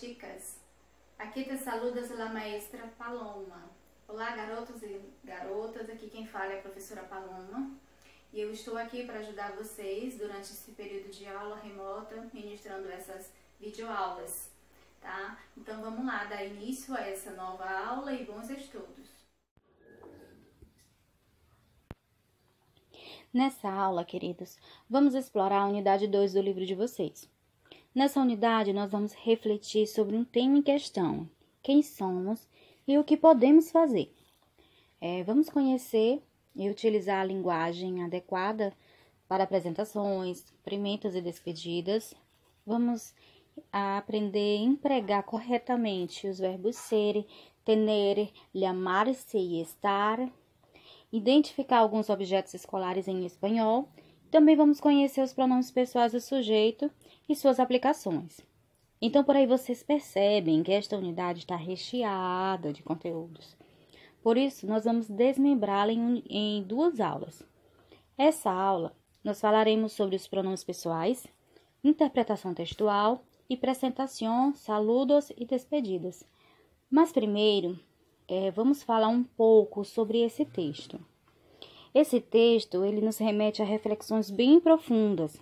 dicas. Aqui te tá saluda a maestra Paloma. Olá, garotos e garotas. Aqui quem fala é a professora Paloma. E eu estou aqui para ajudar vocês durante esse período de aula remota, ministrando essas videoaulas, tá? Então vamos lá, dar início a essa nova aula e bons estudos. Nessa aula, queridos, vamos explorar a unidade 2 do livro de vocês. Nessa unidade, nós vamos refletir sobre um tema em questão: quem somos e o que podemos fazer. É, vamos conhecer e utilizar a linguagem adequada para apresentações, cumprimentos e despedidas. Vamos aprender a empregar corretamente os verbos ser, tener, llamarse e estar. Identificar alguns objetos escolares em espanhol. Também vamos conhecer os pronomes pessoais do sujeito e suas aplicações. Então, por aí vocês percebem que esta unidade está recheada de conteúdos. Por isso, nós vamos desmembrá-la em, em duas aulas. Essa aula, nós falaremos sobre os pronomes pessoais, interpretação textual e presentação, saludos e despedidas. Mas primeiro, é, vamos falar um pouco sobre esse texto. Esse texto ele nos remete a reflexões bem profundas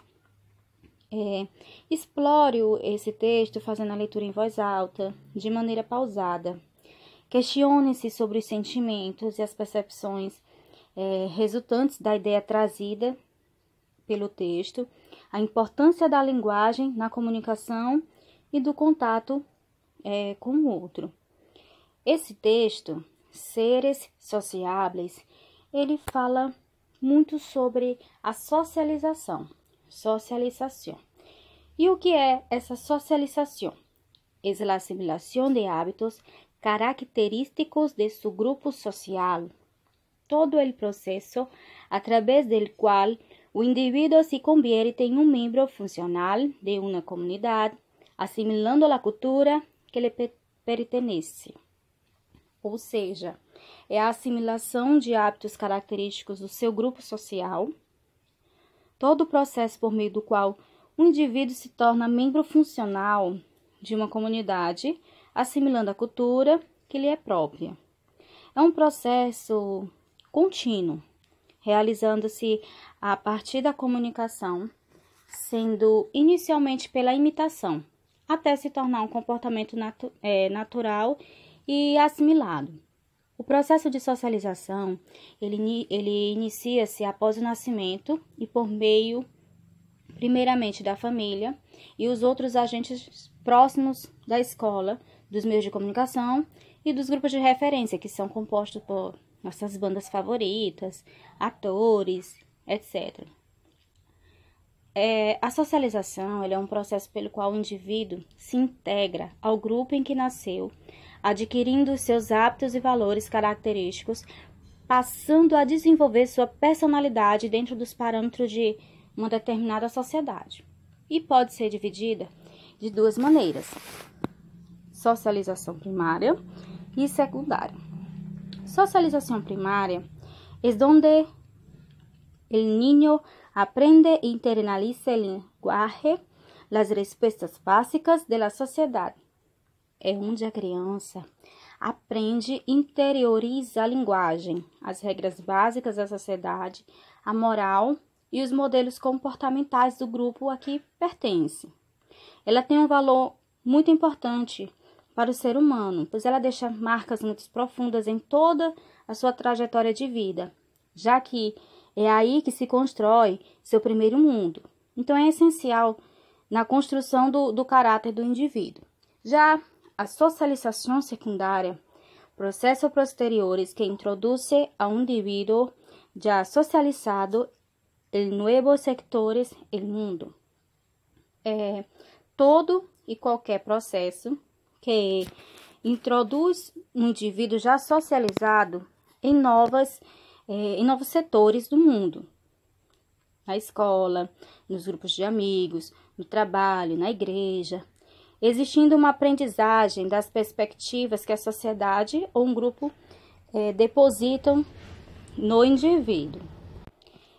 é, explore esse texto fazendo a leitura em voz alta, de maneira pausada. Questione-se sobre os sentimentos e as percepções é, resultantes da ideia trazida pelo texto, a importância da linguagem na comunicação e do contato é, com o outro. Esse texto, Seres Sociáveis, ele fala muito sobre a socialização socialização. E o que é essa socialização? É a assimilação de hábitos característicos de seu grupo social. Todo o processo através do qual o indivíduo se convierte em um membro funcional de uma comunidade, assimilando a cultura que lhe pertence. Ou seja, é a assimilação de hábitos característicos do seu grupo social todo o processo por meio do qual o um indivíduo se torna membro funcional de uma comunidade, assimilando a cultura que lhe é própria. É um processo contínuo, realizando-se a partir da comunicação, sendo inicialmente pela imitação, até se tornar um comportamento natu é, natural e assimilado. O processo de socialização, ele, ele inicia-se após o nascimento e por meio, primeiramente, da família e os outros agentes próximos da escola, dos meios de comunicação e dos grupos de referência, que são compostos por nossas bandas favoritas, atores, etc. É, a socialização é um processo pelo qual o indivíduo se integra ao grupo em que nasceu, adquirindo seus hábitos e valores característicos, passando a desenvolver sua personalidade dentro dos parâmetros de uma determinada sociedade. E pode ser dividida de duas maneiras: socialização primária e secundária. Socialização primária é onde o niño aprende e internaliza o linguaje, as respostas básicas da sociedade é onde a criança aprende e interioriza a linguagem, as regras básicas da sociedade, a moral e os modelos comportamentais do grupo a que pertence. Ela tem um valor muito importante para o ser humano, pois ela deixa marcas muito profundas em toda a sua trajetória de vida, já que é aí que se constrói seu primeiro mundo. Então é essencial na construção do, do caráter do indivíduo. Já a socialização secundária, processos posteriores que introduce a um indivíduo já socializado em novos sectores do mundo. É, todo e qualquer processo que introduz um indivíduo já socializado em novas é, em novos setores do mundo. Na escola, nos grupos de amigos, no trabalho, na igreja, existindo uma aprendizagem das perspectivas que a sociedade ou um grupo é, depositam no indivíduo.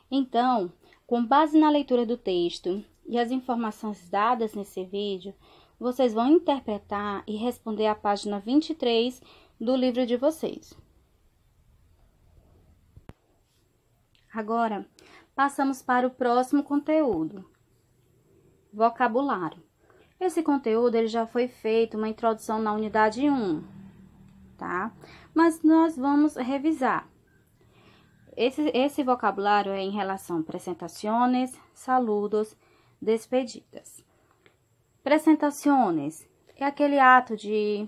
Então, com base na leitura do texto e as informações dadas nesse vídeo, vocês vão interpretar e responder a página 23 do livro de vocês. Agora, passamos para o próximo conteúdo: vocabulário. Esse conteúdo ele já foi feito uma introdução na unidade 1, tá? Mas nós vamos revisar. Esse, esse vocabulário é em relação a presentações, saludos, despedidas. Presentações é aquele ato de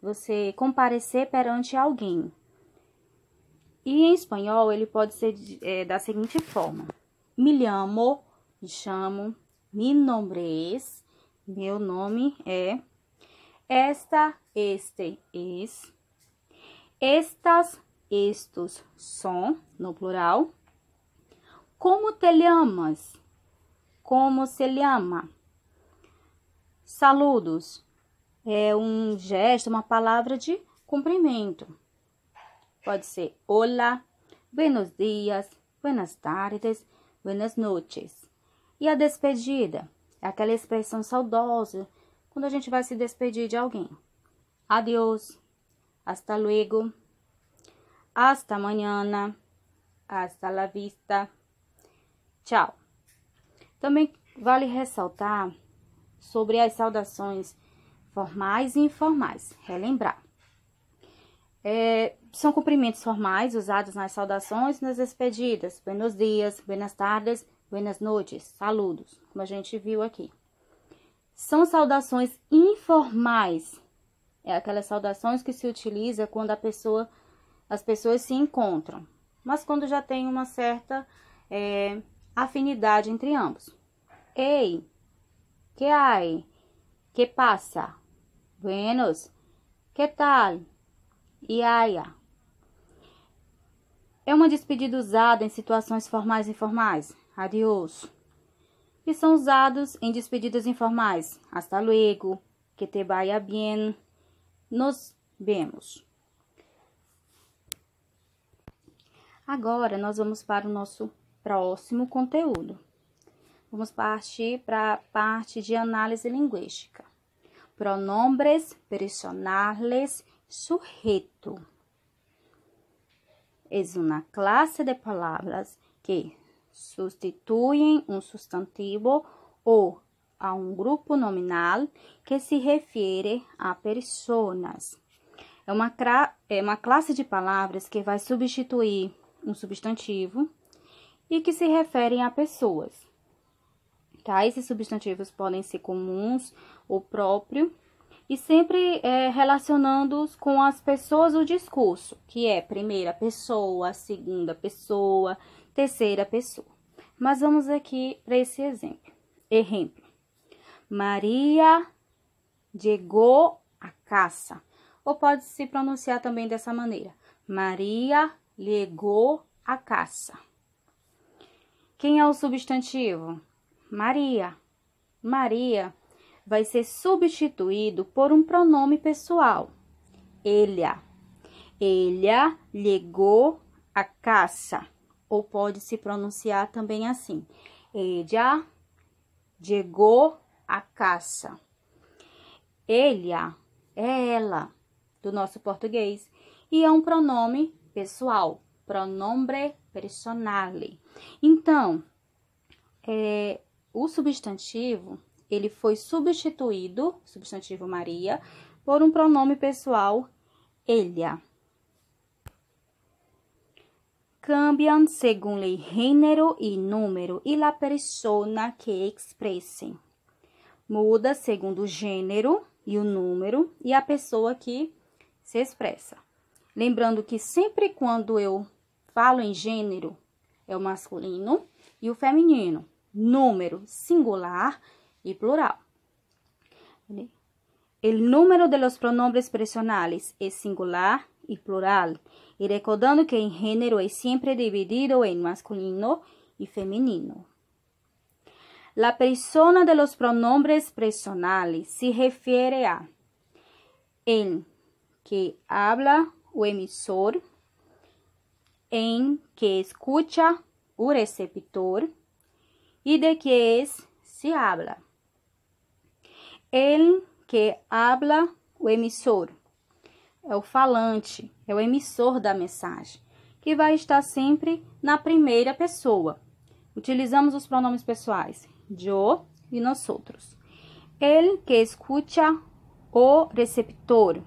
você comparecer perante alguém. E em espanhol ele pode ser é, da seguinte forma: Me llamo, me chamo, me nombre es, meu nome é esta, este, es. Estas, estes são, no plural. Como te llamas? Como se llama? Saludos. É um gesto, uma palavra de cumprimento. Pode ser hola, buenos dias, buenas tardes, buenas noches. E a despedida? É aquela expressão saudosa quando a gente vai se despedir de alguém. adeus, hasta luego, hasta mañana, hasta la vista, tchau. Também vale ressaltar sobre as saudações formais e informais, relembrar. É, são cumprimentos formais usados nas saudações e nas despedidas. Buenos dias, buenas tardes, buenas noites, saludos, como a gente viu aqui. São saudações informais. É aquelas saudações que se utiliza quando a pessoa, as pessoas se encontram, mas quando já tem uma certa é, afinidade entre ambos. Ei, que hay? Que passa? Buenos. Que tal? Iaia. É uma despedida usada em situações formais e informais adiós, e são usados em despedidas informais, hasta luego, que te vaya bien, nos vemos. Agora nós vamos para o nosso próximo conteúdo. Vamos partir para a parte de análise linguística. Pronombres, personales, sujeito. É uma classe de palavras que substituem um substantivo ou a um grupo nominal que se refere a pessoas É uma, é uma classe de palavras que vai substituir um substantivo e que se referem a pessoas. Tá? Esses substantivos podem ser comuns ou próprio e sempre é, relacionando-os com as pessoas o discurso, que é primeira pessoa, segunda pessoa, terceira pessoa. Mas vamos aqui para esse exemplo. Exemplo. Maria chegou à caça. Ou pode se pronunciar também dessa maneira. Maria chegou à caça. Quem é o substantivo? Maria. Maria vai ser substituído por um pronome pessoal. Ela. Ela llegou à caça. Ou pode se pronunciar também assim. Ella chegou à caça. Ela é ela do nosso português e é um pronome pessoal, pronombre personale. Então, é, o substantivo ele foi substituído, substantivo Maria, por um pronome pessoal, elha. Cambiam segundo o gênero e número e la persona que expressem. Muda segundo o gênero e o número e a pessoa que se expressa. Lembrando que sempre quando eu falo em gênero, é o masculino e o feminino. Número singular plural. El número de los pronombres personales es singular y plural, y recordando que el género es siempre dividido en masculino y femenino. La persona de los pronombres personales se refiere a en que habla o emisor, en que escucha o receptor y de que es se habla. ele que habla o emissor. É o falante, é o emissor da mensagem, que vai estar sempre na primeira pessoa. Utilizamos os pronomes pessoais yo e nós outros. Ele que escuta o receptor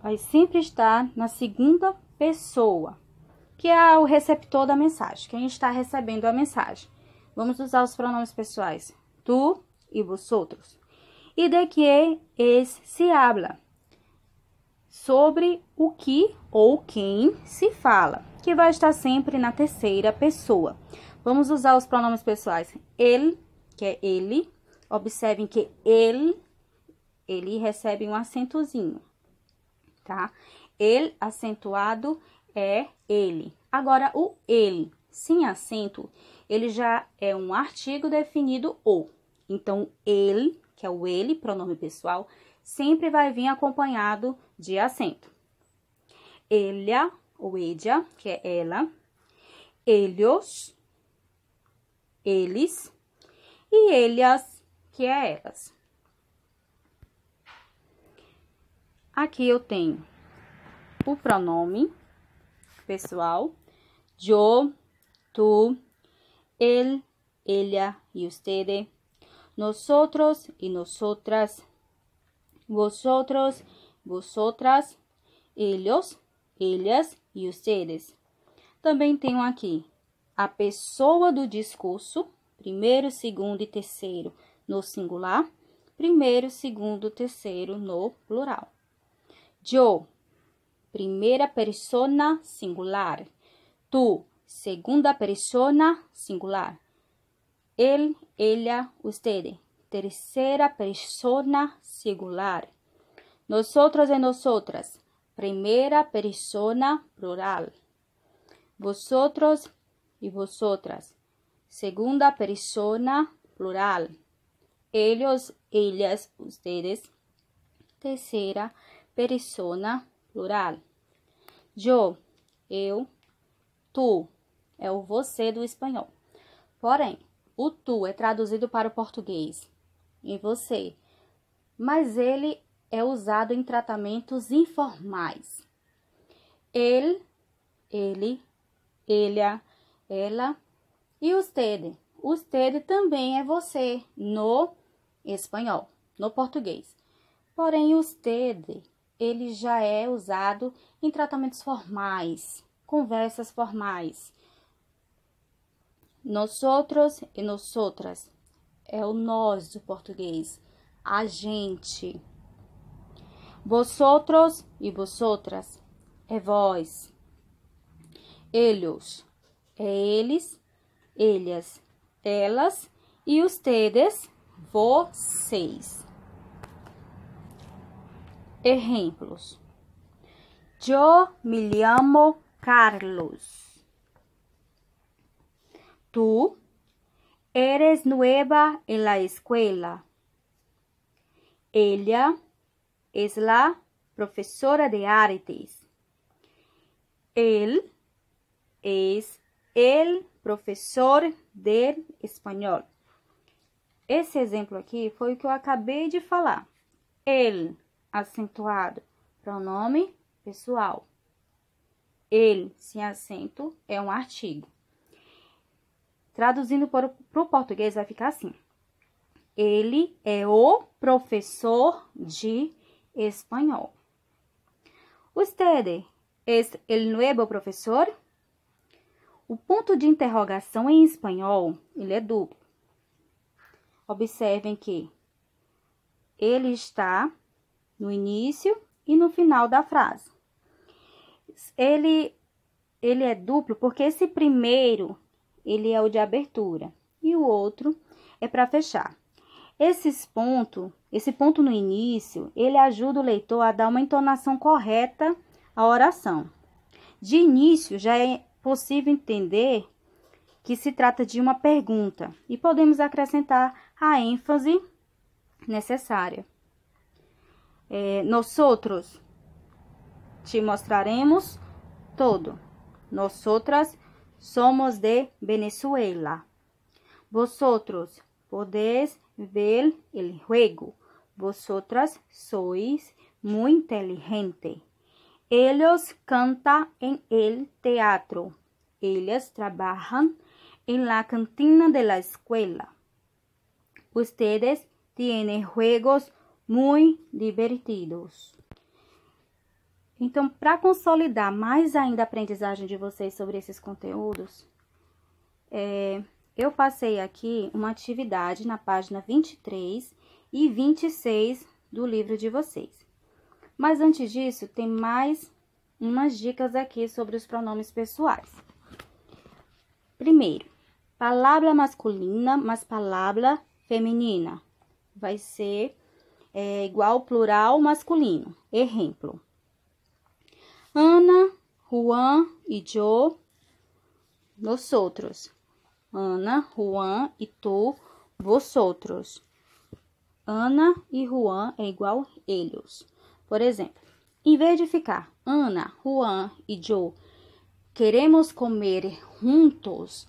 vai sempre estar na segunda pessoa, que é o receptor da mensagem, quem está recebendo a mensagem. Vamos usar os pronomes pessoais tu, y vosotros. E de que es se habla? Sobre o que ou quem se fala, que vai estar sempre na terceira pessoa. Vamos usar os pronomes pessoais ele, que é ele. Observem que ele, ele recebe um acentozinho, tá? Ele acentuado é ele. Agora, o ele sem acento, ele já é um artigo definido o. Então, ele, que é o ele, pronome pessoal, sempre vai vir acompanhado de acento. Elha ou edia, que é ela. Elhos, eles. E elhas, que é elas. Aqui eu tenho o pronome pessoal. Yo, tu, ele, ella e usted nosotros y nosotras, vosotros, vosotras, ellos, ellas e ustedes. Também tenho aqui a pessoa do discurso, primeiro, segundo e terceiro no singular, primeiro, segundo, terceiro no plural. Yo, primeira persona singular. Tu, segunda persona singular. Él, ella, usted. Tercera persona singular. Nosotros e nosotras. Primeira persona plural. Vosotros e vosotras. Segunda persona plural. Ellos, ellas, ustedes. Terceira persona plural. Yo, eu, tu. É o você do espanhol. Porém, o tu é traduzido para o português em você, mas ele é usado em tratamentos informais. Ele, ele, ele, ela e usted. Usted também é você no espanhol, no português. Porém, usted, ele já é usado em tratamentos formais, conversas formais. Nosotros e nosotras é o nós do português, a gente. Vosotros e vosotras é vós. Eles é eles, elas elas e ustedes, vocês. Exemplos. Eu me chamo Carlos. Tu, eres nueva en la escuela. Ella es la profesora de artes. Él es el profesor de espanhol. Esse exemplo aqui foi o que eu acabei de falar. Ele, acentuado, pronome pessoal. Ele, sem acento, é um artigo. Traduzindo para o português, vai ficar assim: Ele é o professor de espanhol. Usted es el nuevo profesor? O ponto de interrogação em espanhol, ele é duplo. Observem que ele está no início e no final da frase. Ele, ele é duplo porque esse primeiro ele é o de abertura e o outro é para fechar. Esses ponto, esse ponto no início, ele ajuda o leitor a dar uma entonação correta à oração. De início, já é possível entender que se trata de uma pergunta e podemos acrescentar a ênfase necessária. É, nós outros te mostraremos todo. Nós outras Somos de Venezuela. Vosotros podéis ver el juego. Vosotras sois muy inteligente. Ellos cantan en el teatro. Ellos trabajan en la cantina de la escuela. Ustedes tienen juegos muy divertidos. Então, para consolidar mais ainda a aprendizagem de vocês sobre esses conteúdos, é, eu passei aqui uma atividade na página 23 e 26 do livro de vocês. Mas antes disso, tem mais umas dicas aqui sobre os pronomes pessoais. Primeiro, palavra masculina mais palavra feminina vai ser é, igual plural masculino. Exemplo: Ana, Juan e Nós outros. Ana, Juan e tu, vosotros. Ana e Juan é igual eles. Por exemplo, em vez de ficar Ana, Juan e Joe queremos comer juntos,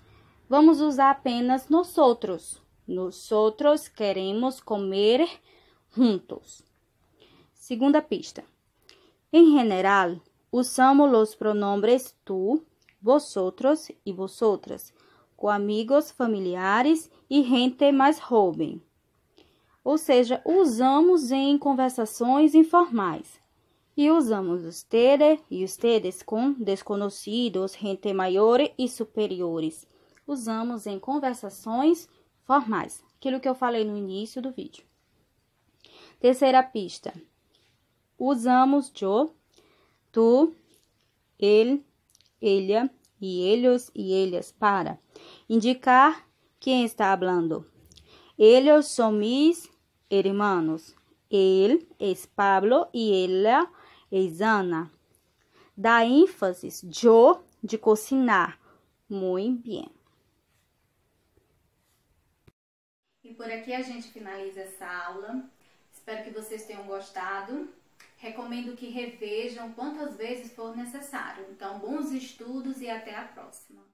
vamos usar apenas nós Nós Nosotros queremos comer juntos. Segunda pista. Em general, Usamos os pronombres tu, vosotros e vosotras, com amigos, familiares e gente mais jovem. Ou seja, usamos em conversações informais. E usamos usted e ustedes com desconhecidos, gente maior e superiores. Usamos em conversações formais, aquilo que eu falei no início do vídeo. Terceira pista. Usamos yo tu, ele, ella e eles e elhas para indicar quem está hablando. Eles são mis hermanos. Ele é Pablo e ela é Ana. Dá ênfase Jo de cocinar. Muito bem. E por aqui a gente finaliza essa aula. Espero que vocês tenham gostado. Recomendo que revejam quantas vezes for necessário. Então, bons estudos e até a próxima!